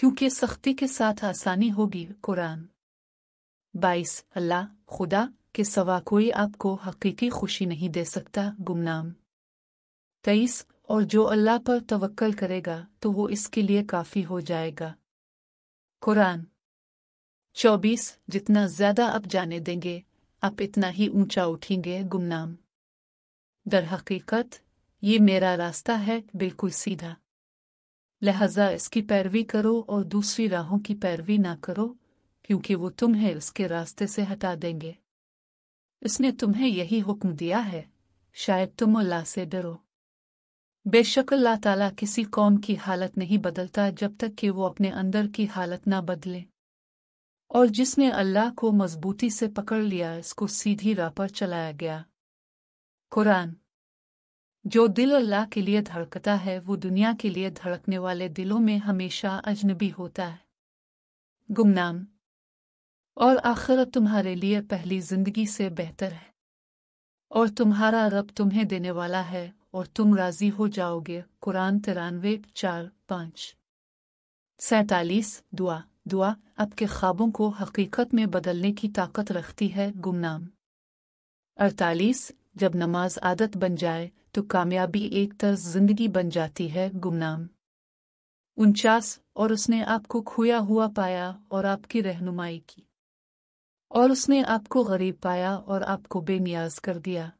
क्योंकि सख्ती के साथ आसानी होगी कुरान बाईस अल्लाह खुदा के सवा कोई आपको हकीकी खुशी नहीं दे सकता गुमनाम तेईस और जो अल्लाह पर तवक्कल करेगा तो वो इसके लिए काफ़ी हो जाएगा कुरान चौबीस जितना ज़्यादा आप जाने देंगे आप इतना ही ऊंचा उठेंगे गुमनाम दर हकीकत ये मेरा रास्ता है बिल्कुल सीधा लिहाजा इसकी पैरवी करो और दूसरी राहों की पैरवी ना करो क्योंकि वो तुम्हें उसके रास्ते से हटा देंगे इसने तुम्हें यही हुक्म दिया है शायद तुम अल्लाह से डरो बेशक अल्लाह ताला किसी कौम की हालत नहीं बदलता जब तक कि वो अपने अंदर की हालत ना बदले और जिसने अल्लाह को मजबूती से पकड़ लिया इसको सीधी राह पर चलाया गया कुरान जो दिल अल्लाह के लिए धड़कता है वो दुनिया के लिए धड़कने वाले दिलों में हमेशा अजनबी होता है गुमनाम और आखिरत तुम्हारे लिए पहली जिंदगी से बेहतर है और तुम्हारा रब तुम्हें देने वाला है और तुम राजी हो जाओगे कुरान तिरानवे चार पांच सैतालीस दुआ दुआ आपके ख्वाबों को हकीकत में बदलने की ताकत रखती है गुमनाम अड़तालीस जब नमाज आदत बन जाए तो कामयाबी एक तरह जिंदगी बन जाती है गुमनाम उनचास और उसने आपको खोया हुआ पाया और आपकी रहनुमाई की और उसने आपको गरीब पाया और आपको बेनियाज कर दिया